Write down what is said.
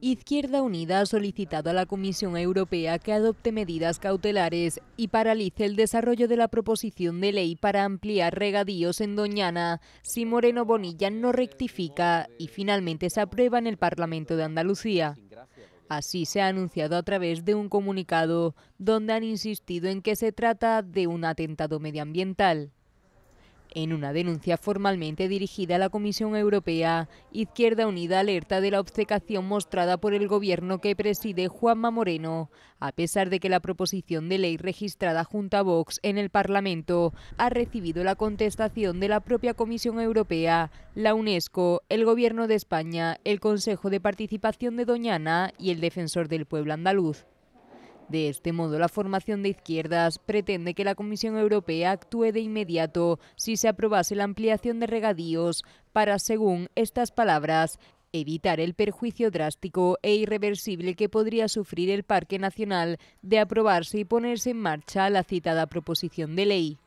Izquierda Unida ha solicitado a la Comisión Europea que adopte medidas cautelares y paralice el desarrollo de la proposición de ley para ampliar regadíos en Doñana si Moreno Bonilla no rectifica y finalmente se aprueba en el Parlamento de Andalucía. Así se ha anunciado a través de un comunicado donde han insistido en que se trata de un atentado medioambiental. En una denuncia formalmente dirigida a la Comisión Europea, Izquierda Unida alerta de la obcecación mostrada por el gobierno que preside Juanma Moreno, a pesar de que la proposición de ley registrada junto a Vox en el Parlamento ha recibido la contestación de la propia Comisión Europea, la UNESCO, el Gobierno de España, el Consejo de Participación de Doñana y el Defensor del Pueblo Andaluz. De este modo, la formación de izquierdas pretende que la Comisión Europea actúe de inmediato si se aprobase la ampliación de regadíos para, según estas palabras, evitar el perjuicio drástico e irreversible que podría sufrir el Parque Nacional de aprobarse y ponerse en marcha la citada proposición de ley.